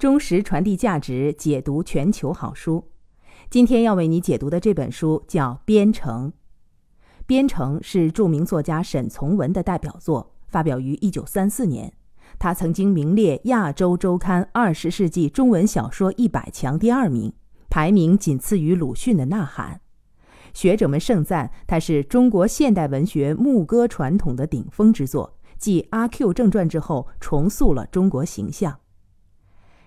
忠实传递价值，解读全球好书。今天要为你解读的这本书叫《编程》。《编程》是著名作家沈从文的代表作，发表于一九三四年。他曾经名列《亚洲周刊》二十世纪中文小说一百强第二名，排名仅次于鲁迅的《呐喊》。学者们盛赞它是中国现代文学牧歌传统的顶峰之作，继《阿 Q 正传》之后，重塑了中国形象。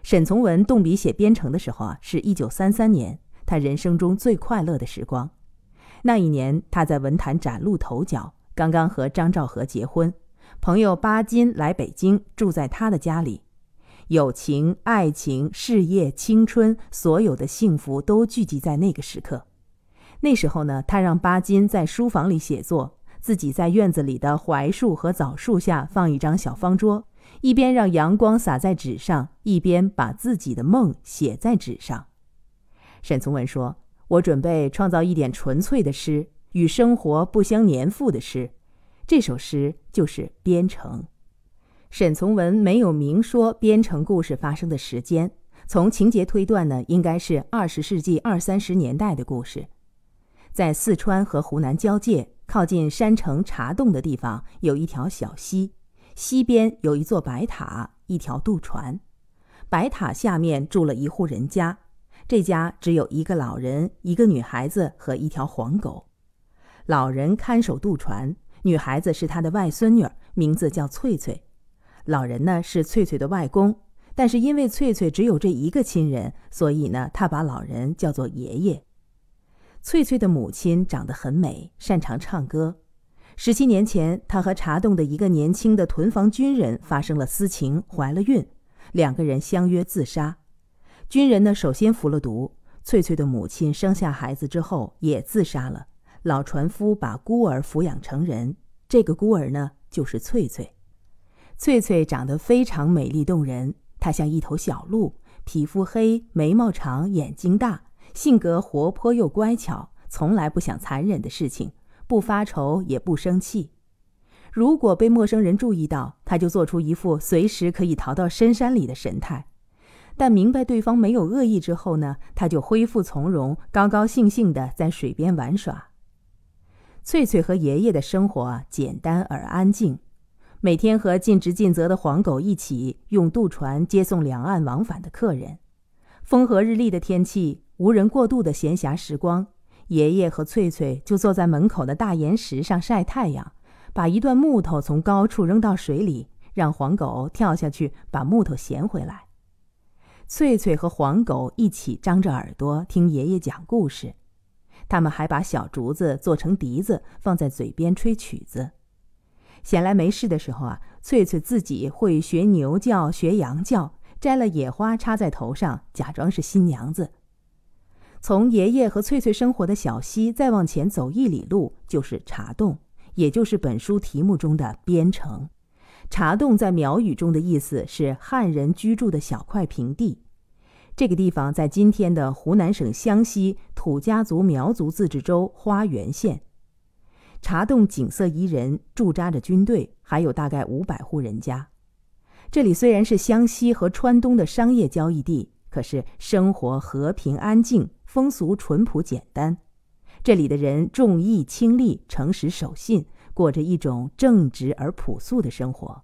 沈从文动笔写《编程》的时候啊，是一九三三年，他人生中最快乐的时光。那一年，他在文坛崭露头角，刚刚和张兆和结婚，朋友巴金来北京，住在他的家里。友情、爱情、事业、青春，所有的幸福都聚集在那个时刻。那时候呢，他让巴金在书房里写作，自己在院子里的槐树和枣树下放一张小方桌。一边让阳光洒在纸上，一边把自己的梦写在纸上。沈从文说：“我准备创造一点纯粹的诗，与生活不相粘附的诗。这首诗就是《编程》。”沈从文没有明说《编程》故事发生的时间，从情节推断呢，应该是二十世纪二三十年代的故事。在四川和湖南交界、靠近山城茶洞的地方，有一条小溪。西边有一座白塔，一条渡船。白塔下面住了一户人家，这家只有一个老人、一个女孩子和一条黄狗。老人看守渡船，女孩子是他的外孙女，名字叫翠翠。老人呢是翠翠的外公，但是因为翠翠只有这一个亲人，所以呢他把老人叫做爷爷。翠翠的母亲长得很美，擅长唱歌。十七年前，他和茶洞的一个年轻的屯防军人发生了私情，怀了孕。两个人相约自杀，军人呢首先服了毒，翠翠的母亲生下孩子之后也自杀了。老船夫把孤儿抚养成人，这个孤儿呢就是翠翠。翠翠长得非常美丽动人，她像一头小鹿，皮肤黑，眉毛长，眼睛大，性格活泼又乖巧，从来不想残忍的事情。不发愁，也不生气。如果被陌生人注意到，他就做出一副随时可以逃到深山里的神态。但明白对方没有恶意之后呢，他就恢复从容，高高兴兴地在水边玩耍。翠翠和爷爷的生活简单而安静，每天和尽职尽责的黄狗一起，用渡船接送两岸往返的客人。风和日丽的天气，无人过度的闲暇时光。爷爷和翠翠就坐在门口的大岩石上晒太阳，把一段木头从高处扔到水里，让黄狗跳下去把木头衔回来。翠翠和黄狗一起张着耳朵听爷爷讲故事，他们还把小竹子做成笛子放在嘴边吹曲子。闲来没事的时候啊，翠翠自己会学牛叫、学羊叫，摘了野花插在头上，假装是新娘子。从爷爷和翠翠生活的小溪再往前走一里路，就是茶洞，也就是本书题目中的边城。茶洞在苗语中的意思是汉人居住的小块平地。这个地方在今天的湖南省湘西土家族苗族自治州花垣县。茶洞景色宜人，驻扎着军队，还有大概五百户人家。这里虽然是湘西和川东的商业交易地，可是生活和平安静。风俗淳朴简单，这里的人重义轻利，诚实守信，过着一种正直而朴素的生活。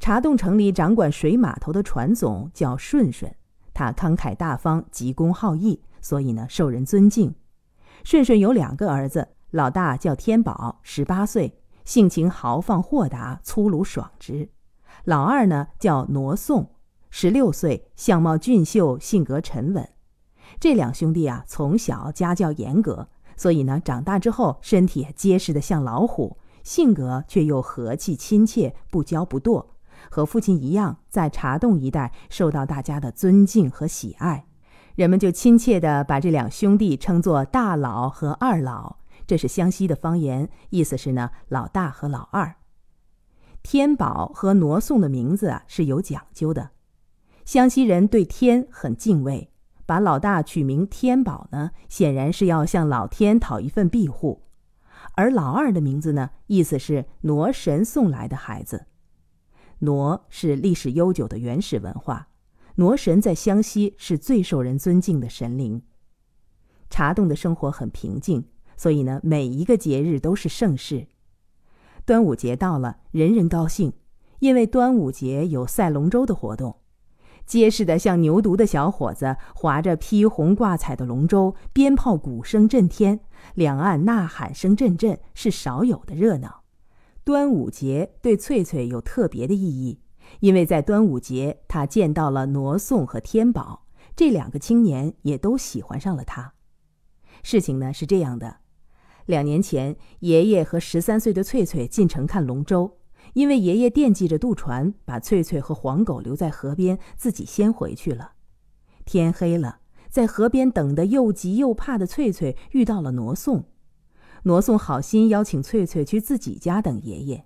茶洞城里掌管水码头的船总叫顺顺，他慷慨大方，急公好义，所以呢受人尊敬。顺顺有两个儿子，老大叫天宝，十八岁，性情豪放豁达，粗鲁爽直；老二呢叫挪宋，十六岁，相貌俊秀，性格沉稳。这两兄弟啊，从小家教严格，所以呢，长大之后身体结实的像老虎，性格却又和气亲切，不骄不惰，和父亲一样，在茶洞一带受到大家的尊敬和喜爱。人们就亲切地把这两兄弟称作“大佬”和“二老”，这是湘西的方言，意思是呢，老大和老二。天宝和挪送的名字啊，是有讲究的。湘西人对天很敬畏。把老大取名天宝呢，显然是要向老天讨一份庇护；而老二的名字呢，意思是挪神送来的孩子。挪是历史悠久的原始文化，挪神在湘西是最受人尊敬的神灵。茶洞的生活很平静，所以呢，每一个节日都是盛事。端午节到了，人人高兴，因为端午节有赛龙舟的活动。结实的像牛犊的小伙子划着披红挂彩的龙舟，鞭炮鼓声震天，两岸呐喊声阵阵，是少有的热闹。端午节对翠翠有特别的意义，因为在端午节她见到了傩送和天宝这两个青年，也都喜欢上了她。事情呢是这样的：两年前，爷爷和十三岁的翠翠进城看龙舟。因为爷爷惦记着渡船，把翠翠和黄狗留在河边，自己先回去了。天黑了，在河边等的又急又怕的翠翠遇到了挪送，挪送好心邀请翠翠去自己家等爷爷，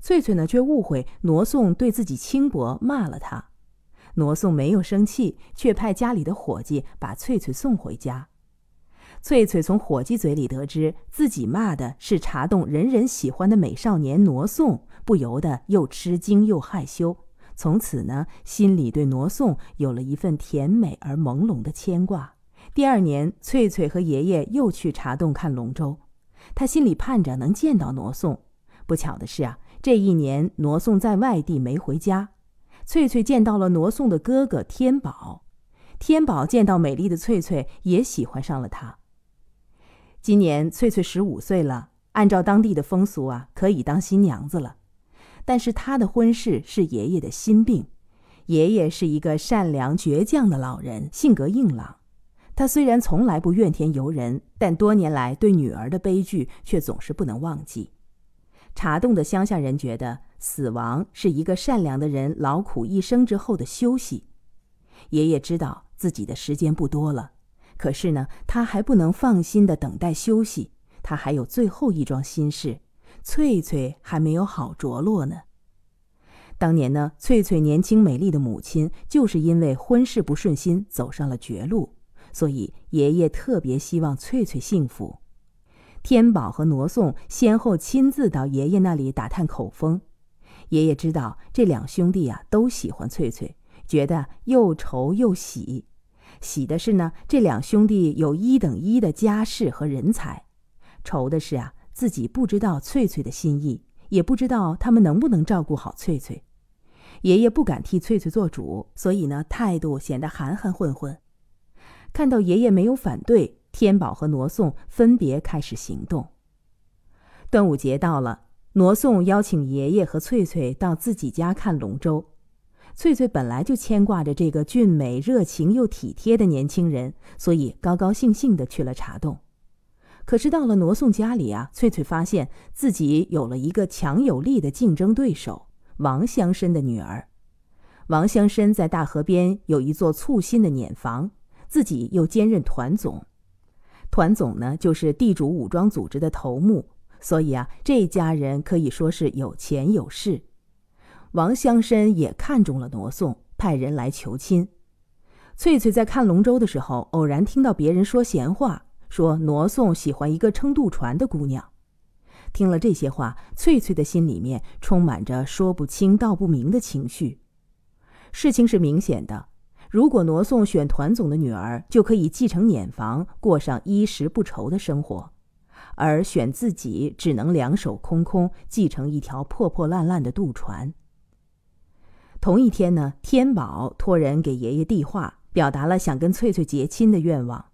翠翠呢却误会挪送对自己轻薄，骂了他。挪送没有生气，却派家里的伙计把翠翠送回家。翠翠从伙计嘴里得知，自己骂的是茶洞人人喜欢的美少年挪送。不由得又吃惊又害羞，从此呢，心里对挪送有了一份甜美而朦胧的牵挂。第二年，翠翠和爷爷又去茶洞看龙舟，她心里盼着能见到挪送。不巧的是啊，这一年挪送在外地没回家。翠翠见到了挪送的哥哥天宝，天宝见到美丽的翠翠也喜欢上了她。今年翠翠十五岁了，按照当地的风俗啊，可以当新娘子了。但是他的婚事是爷爷的心病。爷爷是一个善良倔强的老人，性格硬朗。他虽然从来不怨天尤人，但多年来对女儿的悲剧却总是不能忘记。茶洞的乡下人觉得死亡是一个善良的人劳苦一生之后的休息。爷爷知道自己的时间不多了，可是呢，他还不能放心地等待休息，他还有最后一桩心事。翠翠还没有好着落呢。当年呢，翠翠年轻美丽的母亲就是因为婚事不顺心，走上了绝路。所以爷爷特别希望翠翠幸福。天宝和挪送先后亲自到爷爷那里打探口风。爷爷知道这两兄弟啊都喜欢翠翠，觉得又愁又喜。喜的是呢，这两兄弟有一等一的家世和人才；愁的是啊。自己不知道翠翠的心意，也不知道他们能不能照顾好翠翠。爷爷不敢替翠翠做主，所以呢，态度显得含含混混。看到爷爷没有反对，天宝和挪送分别开始行动。端午节到了，挪送邀请爷爷和翠翠到自己家看龙舟。翠翠本来就牵挂着这个俊美、热情又体贴的年轻人，所以高高兴兴地去了茶洞。可是到了挪送家里啊，翠翠发现自己有了一个强有力的竞争对手——王乡申的女儿。王乡申在大河边有一座簇新的碾房，自己又兼任团总。团总呢，就是地主武装组织的头目，所以啊，这家人可以说是有钱有势。王乡申也看中了挪送，派人来求亲。翠翠在看龙舟的时候，偶然听到别人说闲话。说挪送喜欢一个撑渡船的姑娘，听了这些话，翠翠的心里面充满着说不清道不明的情绪。事情是明显的，如果挪送选团总的女儿，就可以继承碾房，过上衣食不愁的生活；而选自己，只能两手空空，继承一条破破烂烂的渡船。同一天呢，天宝托人给爷爷递话，表达了想跟翠翠结亲的愿望。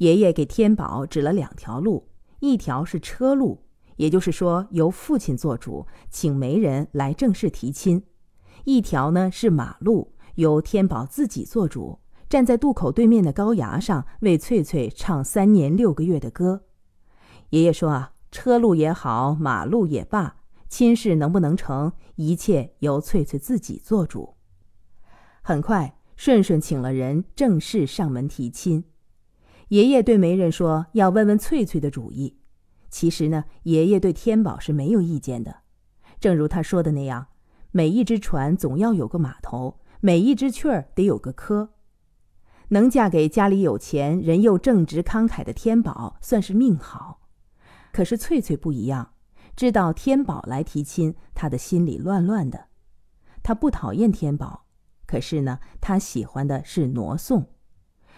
爷爷给天宝指了两条路，一条是车路，也就是说由父亲做主，请媒人来正式提亲；一条呢是马路，由天宝自己做主，站在渡口对面的高崖上为翠翠唱三年六个月的歌。爷爷说：“啊，车路也好，马路也罢，亲事能不能成，一切由翠翠自己做主。”很快，顺顺请了人正式上门提亲。爷爷对媒人说：“要问问翠翠的主意。”其实呢，爷爷对天宝是没有意见的，正如他说的那样，每一只船总要有个码头，每一只雀儿得有个窠。能嫁给家里有钱、人又正直、慷慨的天宝，算是命好。可是翠翠不一样，知道天宝来提亲，她的心里乱乱的。她不讨厌天宝，可是呢，她喜欢的是挪送。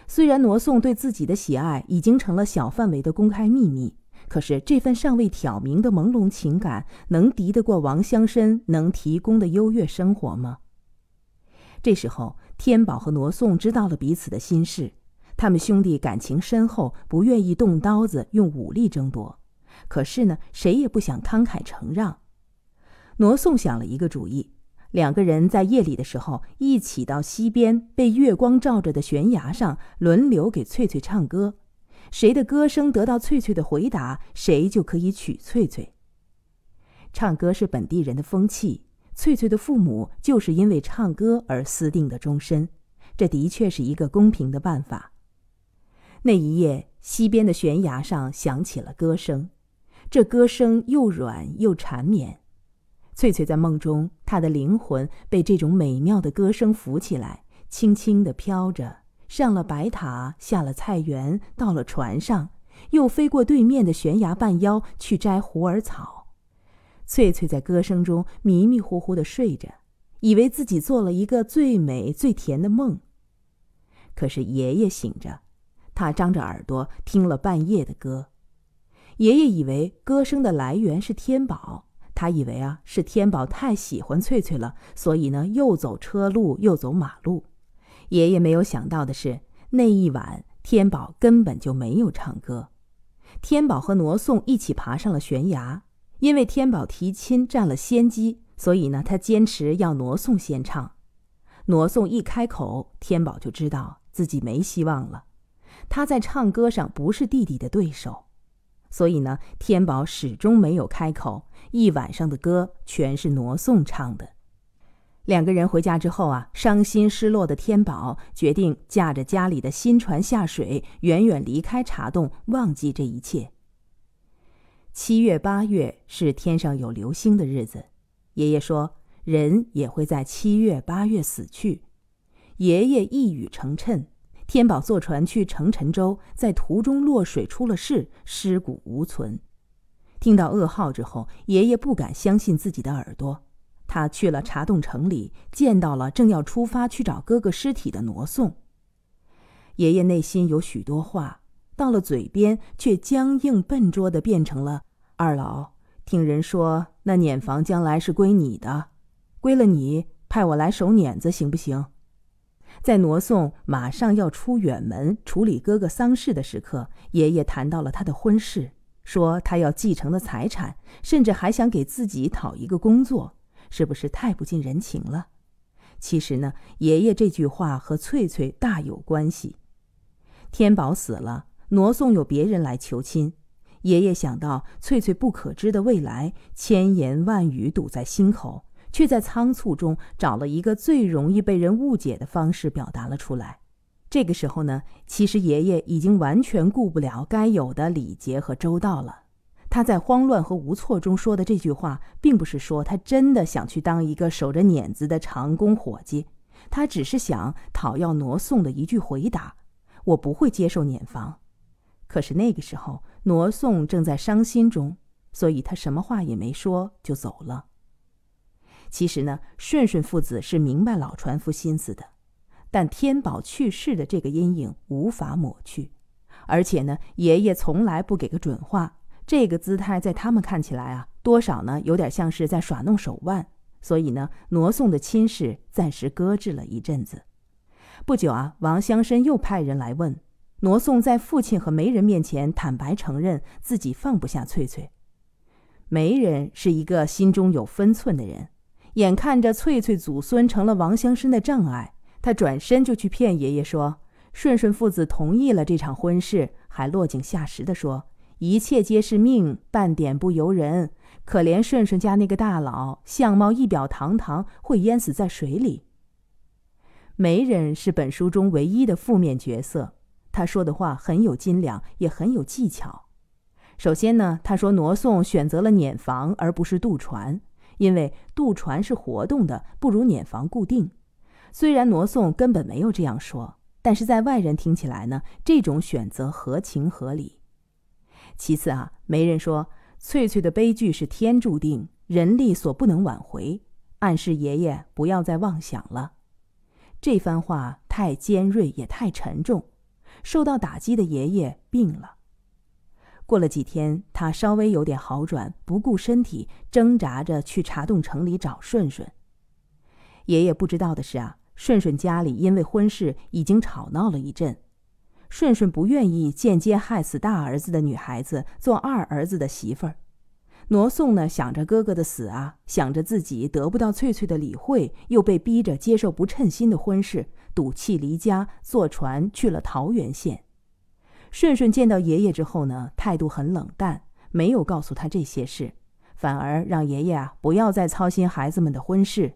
虽然罗宋对自己的喜爱已经成了小范围的公开秘密，可是这份尚未挑明的朦胧情感能敌得过王乡绅能提供的优越生活吗？这时候，天宝和罗宋知道了彼此的心事，他们兄弟感情深厚，不愿意动刀子用武力争夺，可是呢，谁也不想慷慨承让。罗宋想了一个主意。两个人在夜里的时候，一起到溪边被月光照着的悬崖上，轮流给翠翠唱歌，谁的歌声得到翠翠的回答，谁就可以娶翠翠。唱歌是本地人的风气，翠翠的父母就是因为唱歌而私定的终身，这的确是一个公平的办法。那一夜，溪边的悬崖上响起了歌声，这歌声又软又缠绵。翠翠在梦中，她的灵魂被这种美妙的歌声扶起来，轻轻地飘着，上了白塔，下了菜园，到了船上，又飞过对面的悬崖半腰去摘虎耳草。翠翠在歌声中迷迷糊糊地睡着，以为自己做了一个最美最甜的梦。可是爷爷醒着，他张着耳朵听了半夜的歌。爷爷以为歌声的来源是天宝。他以为啊是天宝太喜欢翠翠了，所以呢又走车路又走马路。爷爷没有想到的是，那一晚天宝根本就没有唱歌。天宝和挪送一起爬上了悬崖，因为天宝提亲占了先机，所以呢他坚持要挪送先唱。挪送一开口，天宝就知道自己没希望了。他在唱歌上不是弟弟的对手，所以呢天宝始终没有开口。一晚上的歌全是挪送唱的。两个人回家之后啊，伤心失落的天宝决定驾着家里的新船下水，远远离开茶洞，忘记这一切。七月八月是天上有流星的日子，爷爷说人也会在七月八月死去。爷爷一语成谶，天宝坐船去乘沉舟，在途中落水出了事，尸骨无存。听到噩耗之后，爷爷不敢相信自己的耳朵。他去了茶洞城里，见到了正要出发去找哥哥尸体的挪送。爷爷内心有许多话，到了嘴边却僵硬笨拙地变成了：“二老，听人说那碾房将来是归你的，归了你，派我来守碾子行不行？”在挪送马上要出远门处理哥哥丧事的时刻，爷爷谈到了他的婚事。说他要继承的财产，甚至还想给自己讨一个工作，是不是太不近人情了？其实呢，爷爷这句话和翠翠大有关系。天宝死了，挪送有别人来求亲，爷爷想到翠翠不可知的未来，千言万语堵在心口，却在仓促中找了一个最容易被人误解的方式表达了出来。这个时候呢，其实爷爷已经完全顾不了该有的礼节和周到了。他在慌乱和无措中说的这句话，并不是说他真的想去当一个守着碾子的长工伙计，他只是想讨要挪送的一句回答。我不会接受碾房。可是那个时候，挪送正在伤心中，所以他什么话也没说就走了。其实呢，顺顺父子是明白老船夫心思的。但天宝去世的这个阴影无法抹去，而且呢，爷爷从来不给个准话，这个姿态在他们看起来啊，多少呢有点像是在耍弄手腕。所以呢，挪送的亲事暂时搁置了一阵子。不久啊，王相生又派人来问，挪送在父亲和媒人面前坦白承认自己放不下翠翠。媒人是一个心中有分寸的人，眼看着翠翠祖孙成了王相生的障碍。他转身就去骗爷爷说：“顺顺父子同意了这场婚事，还落井下石的说一切皆是命，半点不由人。可怜顺顺家那个大佬，相貌一表堂堂，会淹死在水里。”媒人是本书中唯一的负面角色，他说的话很有斤两，也很有技巧。首先呢，他说挪送选择了碾房而不是渡船，因为渡船是活动的，不如碾房固定。虽然挪送根本没有这样说，但是在外人听起来呢，这种选择合情合理。其次啊，媒人说翠翠的悲剧是天注定，人力所不能挽回，暗示爷爷不要再妄想了。这番话太尖锐也太沉重，受到打击的爷爷病了。过了几天，他稍微有点好转，不顾身体挣扎着去茶洞城里找顺顺。爷爷不知道的是啊。顺顺家里因为婚事已经吵闹了一阵，顺顺不愿意间接害死大儿子的女孩子做二儿子的媳妇儿。挪送呢想着哥哥的死啊，想着自己得不到翠翠的理会，又被逼着接受不称心的婚事，赌气离家，坐船去了桃源县。顺顺见到爷爷之后呢，态度很冷淡，没有告诉他这些事，反而让爷爷啊不要再操心孩子们的婚事。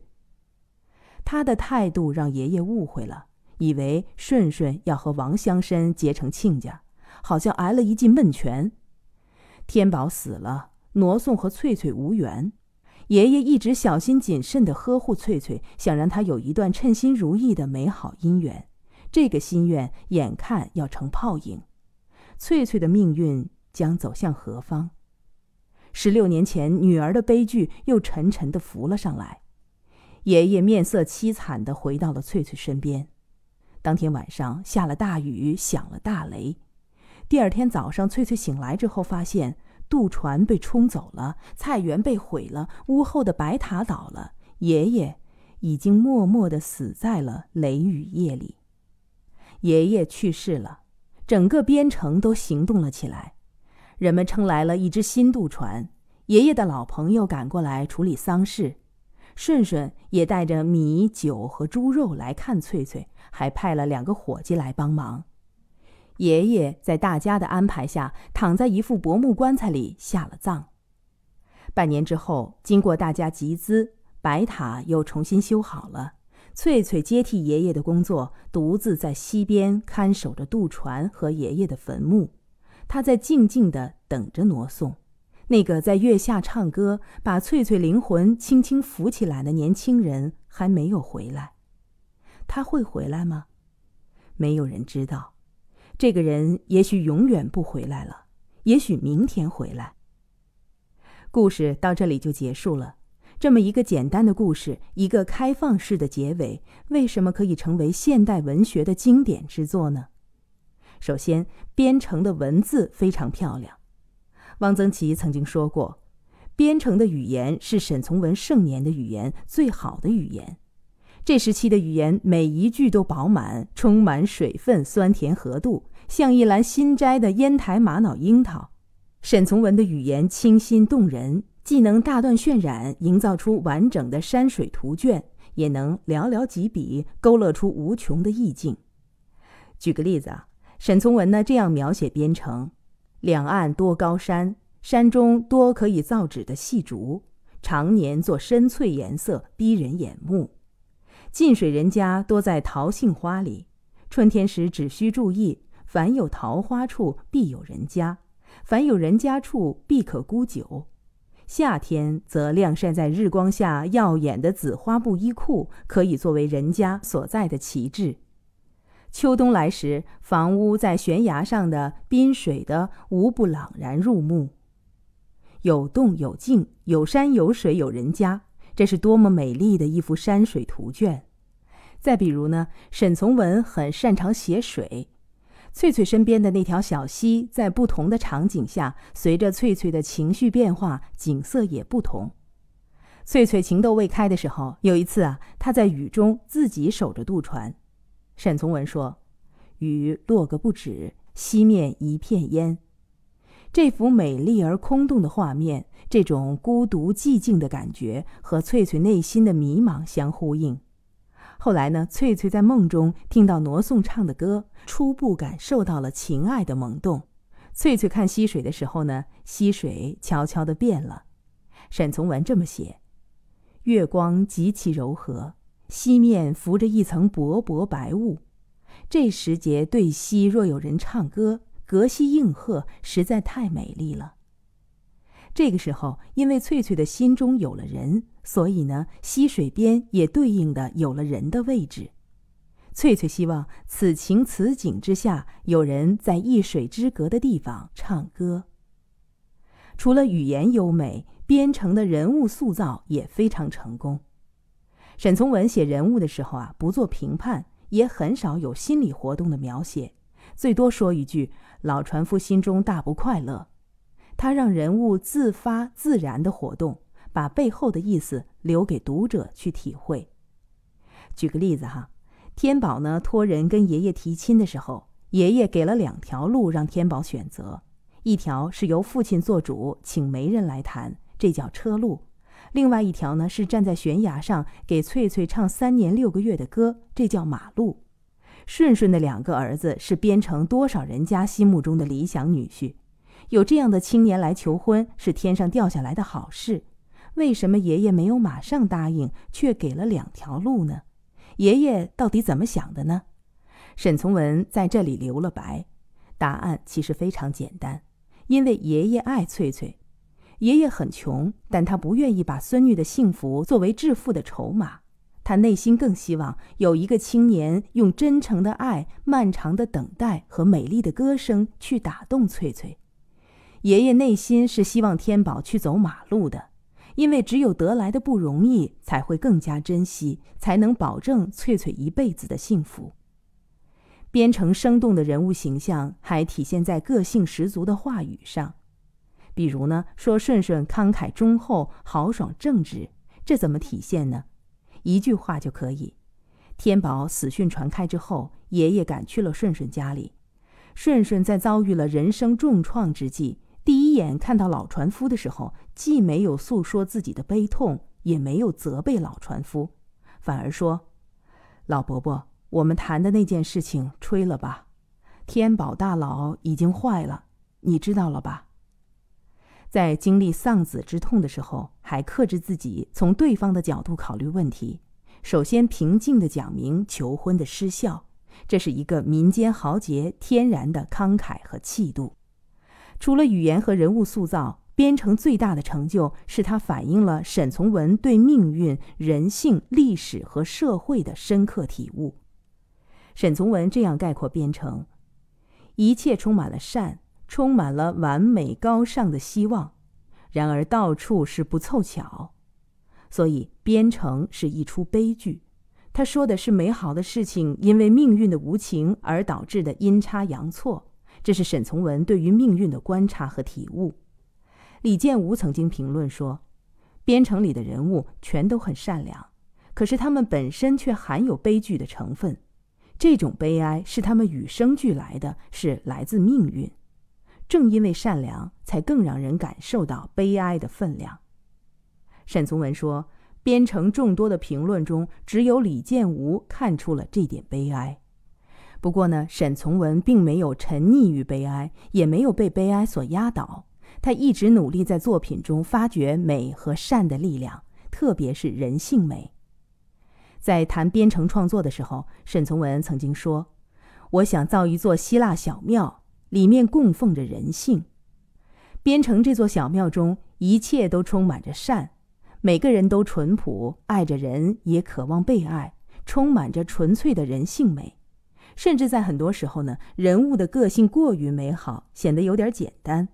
他的态度让爷爷误会了，以为顺顺要和王香生结成亲家，好像挨了一记闷拳。天宝死了，挪送和翠翠无缘。爷爷一直小心谨慎地呵护翠翠，想让她有一段称心如意的美好姻缘。这个心愿眼看要成泡影，翠翠的命运将走向何方？十六年前女儿的悲剧又沉沉地浮了上来。爷爷面色凄惨地回到了翠翠身边。当天晚上下了大雨，响了大雷。第二天早上，翠翠醒来之后，发现渡船被冲走了，菜园被毁了，屋后的白塔倒了。爷爷已经默默地死在了雷雨夜里。爷爷去世了，整个边城都行动了起来。人们撑来了一只新渡船，爷爷的老朋友赶过来处理丧事。顺顺也带着米、酒和猪肉来看翠翠，还派了两个伙计来帮忙。爷爷在大家的安排下，躺在一副薄木棺材里下了葬。半年之后，经过大家集资，白塔又重新修好了。翠翠接替爷爷的工作，独自在溪边看守着渡船和爷爷的坟墓。她在静静地等着挪送。那个在月下唱歌，把翠翠灵魂轻轻扶起来的年轻人还没有回来。他会回来吗？没有人知道。这个人也许永远不回来了，也许明天回来。故事到这里就结束了。这么一个简单的故事，一个开放式的结尾，为什么可以成为现代文学的经典之作呢？首先，编成的文字非常漂亮。汪曾祺曾经说过：“编程的语言是沈从文盛年的语言，最好的语言。这时期的语言每一句都饱满，充满水分，酸甜合度，像一篮新摘的烟台玛瑙樱桃。沈从文的语言清新动人，既能大段渲染，营造出完整的山水图卷，也能寥寥几笔勾勒出无穷的意境。举个例子啊，沈从文呢这样描写编程。”两岸多高山，山中多可以造纸的细竹，常年做深翠颜色，逼人眼目。近水人家多在桃杏花里，春天时只需注意，凡有桃花处必有人家，凡有人家处必可沽酒。夏天则晾晒在日光下耀眼的紫花布衣裤，可以作为人家所在的旗帜。秋冬来时，房屋在悬崖上的、滨水的，无不朗然入目。有动有静，有山有水有人家，这是多么美丽的一幅山水图卷！再比如呢，沈从文很擅长写水。翠翠身边的那条小溪，在不同的场景下，随着翠翠的情绪变化，景色也不同。翠翠情窦未开的时候，有一次啊，她在雨中自己守着渡船。沈从文说：“雨落个不止，西面一片烟。”这幅美丽而空洞的画面，这种孤独寂静的感觉，和翠翠内心的迷茫相呼应。后来呢，翠翠在梦中听到罗颂唱的歌，初步感受到了情爱的萌动。翠翠看溪水的时候呢，溪水悄悄地变了。沈从文这么写：“月光极其柔和。”西面浮着一层薄薄白雾，这时节对西若有人唱歌，隔西应和，实在太美丽了。这个时候，因为翠翠的心中有了人，所以呢，溪水边也对应的有了人的位置。翠翠希望此情此景之下，有人在一水之隔的地方唱歌。除了语言优美，编程的人物塑造也非常成功。沈从文写人物的时候啊，不做评判，也很少有心理活动的描写，最多说一句“老船夫心中大不快乐”，他让人物自发自然的活动，把背后的意思留给读者去体会。举个例子哈，天宝呢托人跟爷爷提亲的时候，爷爷给了两条路让天宝选择，一条是由父亲做主，请媒人来谈，这叫车路。另外一条呢是站在悬崖上给翠翠唱三年六个月的歌，这叫马路。顺顺的两个儿子是编成多少人家心目中的理想女婿，有这样的青年来求婚是天上掉下来的好事。为什么爷爷没有马上答应，却给了两条路呢？爷爷到底怎么想的呢？沈从文在这里留了白，答案其实非常简单，因为爷爷爱翠翠。爷爷很穷，但他不愿意把孙女的幸福作为致富的筹码。他内心更希望有一个青年用真诚的爱、漫长的等待和美丽的歌声去打动翠翠。爷爷内心是希望天宝去走马路的，因为只有得来的不容易，才会更加珍惜，才能保证翠翠一辈子的幸福。编成生动的人物形象，还体现在个性十足的话语上。比如呢，说顺顺慷慨忠厚、豪爽正直，这怎么体现呢？一句话就可以。天宝死讯传开之后，爷爷赶去了顺顺家里。顺顺在遭遇了人生重创之际，第一眼看到老船夫的时候，既没有诉说自己的悲痛，也没有责备老船夫，反而说：“老伯伯，我们谈的那件事情吹了吧，天宝大佬已经坏了，你知道了吧？”在经历丧子之痛的时候，还克制自己，从对方的角度考虑问题。首先平静地讲明求婚的失效，这是一个民间豪杰天然的慷慨和气度。除了语言和人物塑造，边城最大的成就是它反映了沈从文对命运、人性、历史和社会的深刻体悟。沈从文这样概括边城：一切充满了善。充满了完美高尚的希望，然而到处是不凑巧，所以《编程是一出悲剧。他说的是美好的事情，因为命运的无情而导致的阴差阳错。这是沈从文对于命运的观察和体悟。李建吾曾经评论说，《编程里的人物全都很善良，可是他们本身却含有悲剧的成分。这种悲哀是他们与生俱来的，是来自命运。正因为善良，才更让人感受到悲哀的分量。沈从文说，编程众多的评论中，只有李建吾看出了这点悲哀。不过呢，沈从文并没有沉溺于悲哀，也没有被悲哀所压倒。他一直努力在作品中发掘美和善的力量，特别是人性美。在谈编程创作的时候，沈从文曾经说：“我想造一座希腊小庙。”里面供奉着人性，边城这座小庙中，一切都充满着善，每个人都淳朴，爱着人，也渴望被爱，充满着纯粹的人性美。甚至在很多时候呢，人物的个性过于美好，显得有点简单。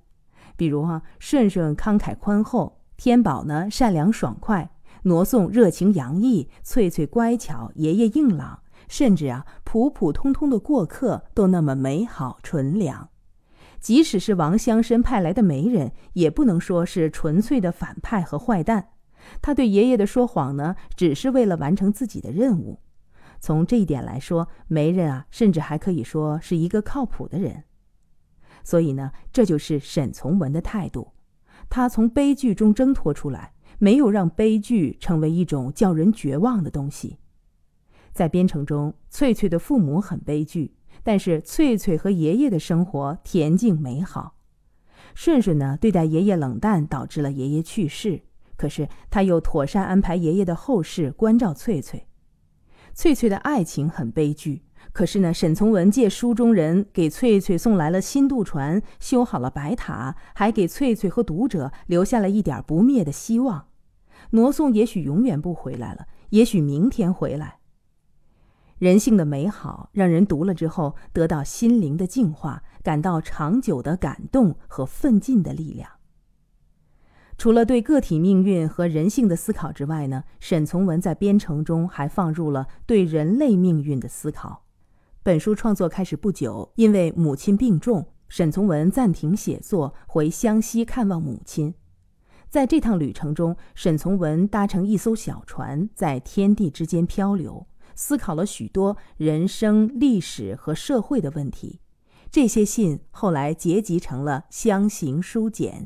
比如哈，顺顺慷慨宽厚，天宝呢善良爽快，罗颂热情洋溢，翠翠乖巧，爷爷硬朗。甚至啊，普普通通的过客都那么美好纯良，即使是王香生派来的媒人，也不能说是纯粹的反派和坏蛋。他对爷爷的说谎呢，只是为了完成自己的任务。从这一点来说，媒人啊，甚至还可以说是一个靠谱的人。所以呢，这就是沈从文的态度。他从悲剧中挣脱出来，没有让悲剧成为一种叫人绝望的东西。在编程中，翠翠的父母很悲剧，但是翠翠和爷爷的生活恬静美好。顺顺呢，对待爷爷冷淡，导致了爷爷去世。可是他又妥善安排爷爷的后事，关照翠翠。翠翠的爱情很悲剧，可是呢，沈从文借书中人给翠翠送来了新渡船，修好了白塔，还给翠翠和读者留下了一点不灭的希望。挪送也许永远不回来了，也许明天回来。人性的美好，让人读了之后得到心灵的净化，感到长久的感动和奋进的力量。除了对个体命运和人性的思考之外呢，沈从文在《编程中还放入了对人类命运的思考。本书创作开始不久，因为母亲病重，沈从文暂停写作，回湘西看望母亲。在这趟旅程中，沈从文搭乘一艘小船，在天地之间漂流。思考了许多人生、历史和社会的问题，这些信后来结集成了《乡行书简》。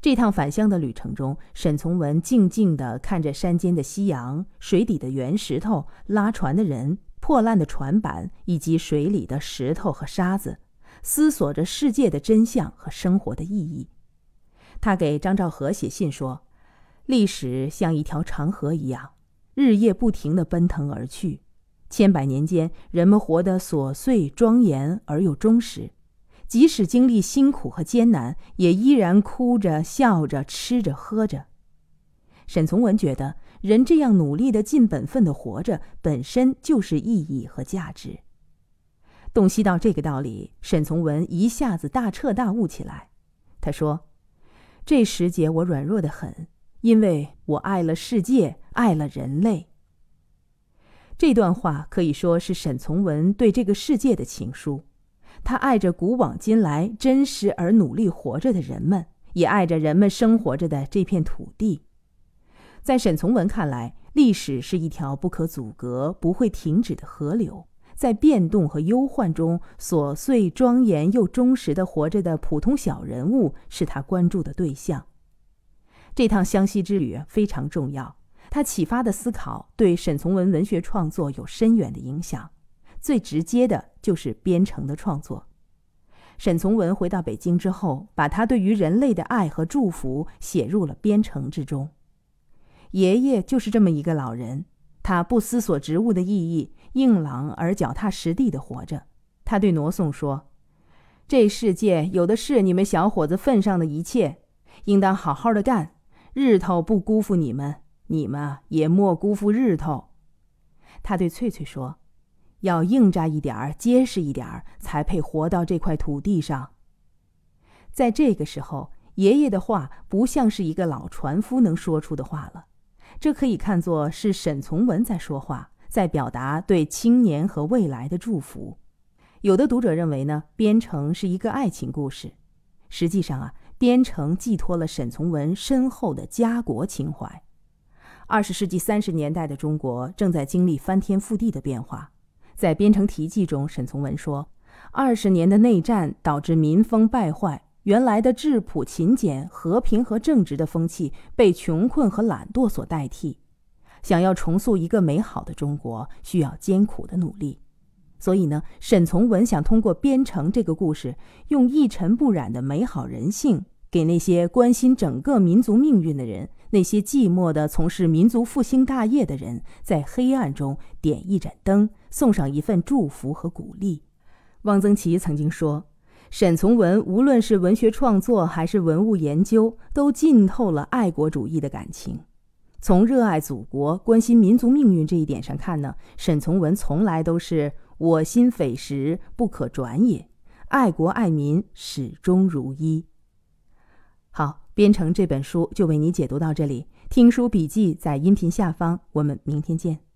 这趟返乡的旅程中，沈从文静静地看着山间的夕阳、水底的圆石头、拉船的人、破烂的船板以及水里的石头和沙子，思索着世界的真相和生活的意义。他给张兆和写信说：“历史像一条长河一样。”日夜不停地奔腾而去，千百年间，人们活得琐碎、庄严而又忠实。即使经历辛苦和艰难，也依然哭着、笑着、吃着、喝着。沈从文觉得，人这样努力的尽本分地活着，本身就是意义和价值。洞悉到这个道理，沈从文一下子大彻大悟起来。他说：“这时节，我软弱得很。”因为我爱了世界，爱了人类。这段话可以说是沈从文对这个世界的情书。他爱着古往今来真实而努力活着的人们，也爱着人们生活着的这片土地。在沈从文看来，历史是一条不可阻隔、不会停止的河流。在变动和忧患中，琐碎、庄严又忠实的活着的普通小人物，是他关注的对象。这趟湘西之旅非常重要，他启发的思考对沈从文文学创作有深远的影响。最直接的就是《编程的创作。沈从文回到北京之后，把他对于人类的爱和祝福写入了《编程之中。爷爷就是这么一个老人，他不思索植物的意义，硬朗而脚踏实地的活着。他对罗送说：“这世界有的是你们小伙子份上的一切，应当好好的干。”日头不辜负你们，你们也莫辜负日头。他对翠翠说：“要硬扎一点儿，结实一点儿，才配活到这块土地上。”在这个时候，爷爷的话不像是一个老船夫能说出的话了。这可以看作是沈从文在说话，在表达对青年和未来的祝福。有的读者认为呢，《编程》是一个爱情故事。实际上啊。编城寄托了沈从文深厚的家国情怀。二十世纪三十年代的中国正在经历翻天覆地的变化。在《边城题记》中，沈从文说：“二十年的内战导致民风败坏，原来的质朴、勤俭、和平和正直的风气被穷困和懒惰所代替。想要重塑一个美好的中国，需要艰苦的努力。所以呢，沈从文想通过《边城》这个故事，用一尘不染的美好人性。”给那些关心整个民族命运的人，那些寂寞的从事民族复兴大业的人，在黑暗中点一盏灯，送上一份祝福和鼓励。汪曾祺曾经说，沈从文无论是文学创作还是文物研究，都浸透了爱国主义的感情。从热爱祖国、关心民族命运这一点上看呢，沈从文从来都是我心匪石，不可转也。爱国爱民始终如一。好，编程这本书就为你解读到这里。听书笔记在音频下方，我们明天见。